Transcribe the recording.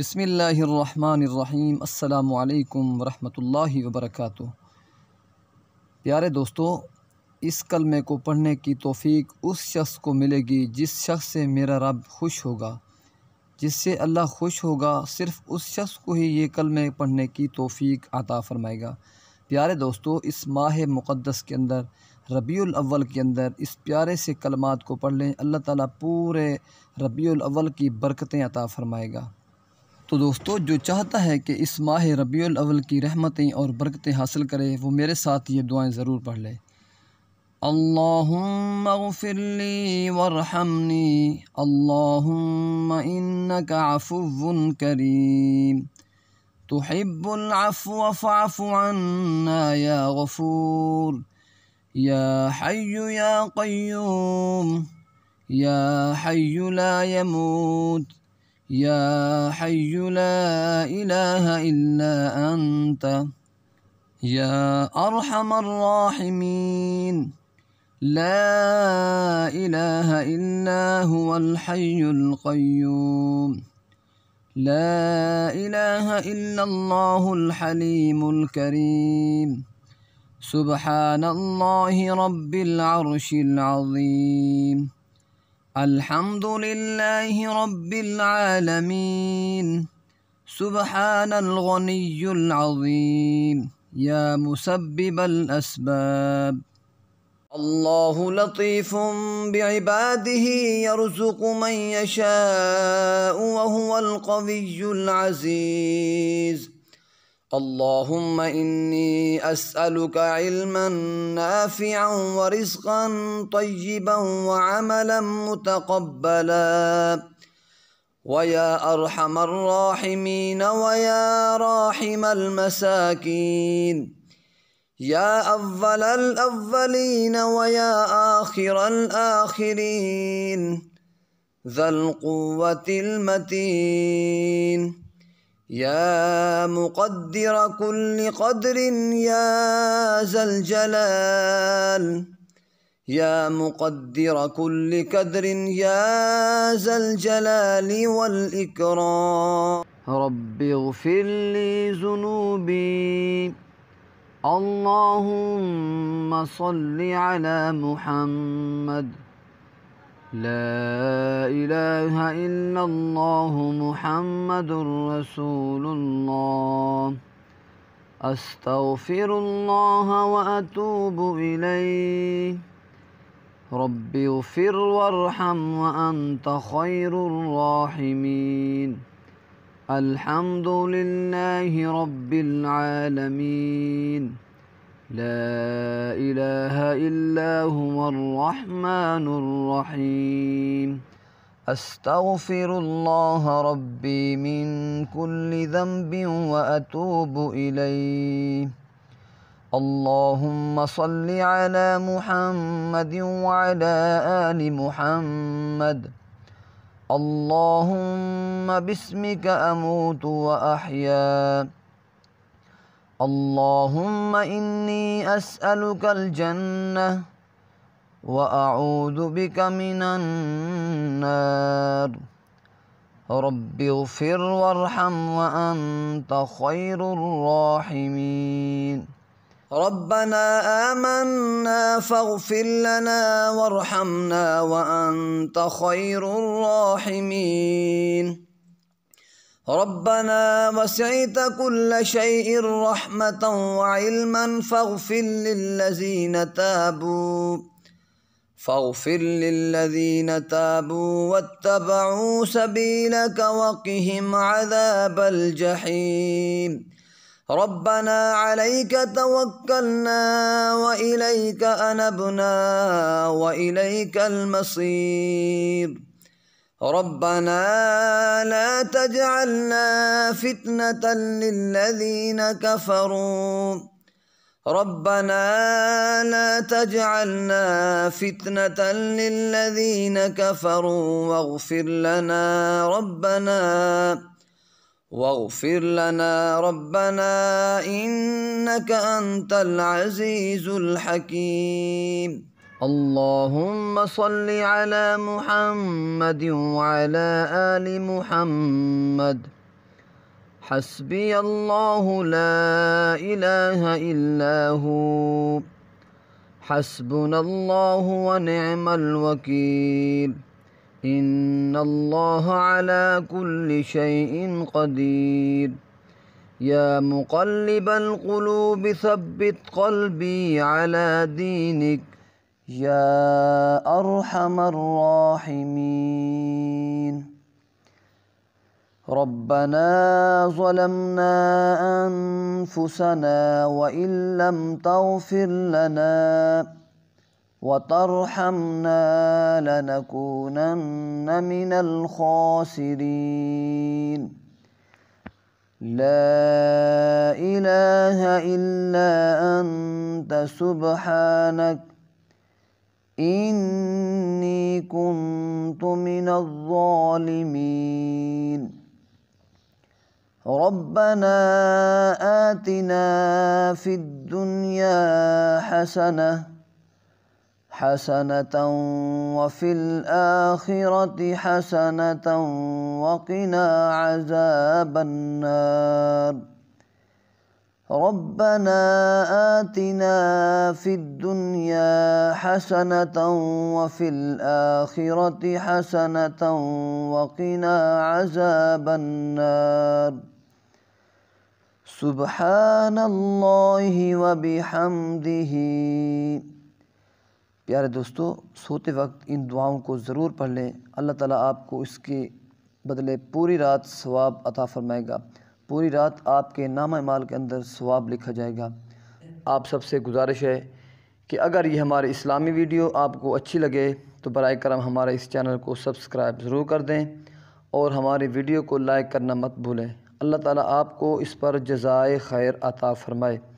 بسم اللہ الرحمن الرحیم السلام علیکم ورحمۃ اللہ وبرکاتہ پیارے دوستو اس کلمے کو پڑھنے کی توفیق اس شخص کو ملے گی جس شخص سے میرا رب خوش ہوگا جس سے اللہ خوش ہوگا صرف اس شخص کو ہی یہ کلمے پڑھنے کی توفیق عطا فرمائے گا پیارے دوستو اس ماہ مقدس کے اندر ربیع الاول کے اندر اس پیارے سے کلمات کو پڑھ لیں اللہ تعالیٰ پورے ربیع الاول کی برکتیں عطا فرمائے گا تو دوستو جو چاہتا ہے کہ اس ماہ ربیع الاول کی رحمتیں اور برکتیں حاصل کرے وہ میرے ساتھ یہ دعائیں ضرور پڑھ لے اغفر لی و اللہم کا عفو کریم یا غفور یا لا يموت يا حي لا إله إلا أنت يا أرحم الراحمين لا إله إلا هو الحي القيوم لا إله إلا الله الحليم الكريم سبحان الله رب العرش العظيم الحمد لله رب العالمين سبحان الغني العظيم يا مسبب الأسباب الله لطيف بعباده يرزق من يشاء وهو القوي العزيز اللهم إني أسألك علما نافعا ورزقا طيبا وعملا متقبلا ويا أرحم الراحمين ويا راحم المساكين يا افضل الأولين ويا آخر الآخرين ذا القوة المتين يا مقدر كل قدر يا ذا الجلال يا مقدر كل قدر يا ذا الجلال والإكرام رب اغفر لي ذنوبي اللهم صل على محمد لا إله إلا الله محمد رسول الله أستغفر الله وأتوب إليه رب اغفر وارحم وأنت خير الراحمين الحمد لله رب العالمين لا إله إلا هو الرحمن الرحيم أستغفر الله ربي من كل ذنب وأتوب إليه اللهم صل على محمد وعلى آل محمد اللهم باسمك أموت وأحيا اللهم إني أسألك الجنة وأعوذ بك من النار رب اغفر وارحم وأنت خير الراحمين ربنا آمنا فاغفر لنا وارحمنا وأنت خير الراحمين ربنا وسعت كل شيء رحمة وعلما فاغفر للذين تابوا فاغفر للذين تابوا واتبعوا سبيلك وقهم عذاب الجحيم ربنا عليك توكلنا وإليك أنبنا وإليك المصير ربنا لا تجعلنا فتنة للذين كفروا ربنا لا تجعلنا فتنة للذين كفروا واغفر لنا ربنا واغفر لنا ربنا إنك أنت العزيز الحكيم اللهم صل على محمد وعلى آل محمد حسبي الله لا إله إلا هو حسبنا الله ونعم الوكيل إن الله على كل شيء قدير يا مقلب القلوب ثبت قلبي على دينك يا أرحم الراحمين ربنا ظلمنا أنفسنا وإن لم تغفر لنا وترحمنا لنكونن من الخاسرين لا إله إلا أنت سبحانك إني كنت من الظالمين ربنا آتنا في الدنيا حسنة حسنة وفي الآخرة حسنة وقنا عذاب النار ربنا آتنا فر دنیا حسن تفرح حسن تقینا صبح وبی ہمدی پیارے دوستو سوتے وقت ان دعاؤں کو ضرور پڑھ لیں اللہ تعالیٰ آپ کو اس کے بدلے پوری رات ثواب عطا فرمائے گا پوری رات آپ کے نام کے اندر ثواب لکھا جائے گا آپ سب سے گزارش ہے کہ اگر یہ ہمارے اسلامی ویڈیو آپ کو اچھی لگے تو برائے کرم ہمارے اس چینل کو سبسکرائب ضرور کر دیں اور ہمارے ویڈیو کو لائک کرنا مت بھولیں اللہ تعالیٰ آپ کو اس پر جزائے خیر عطا فرمائے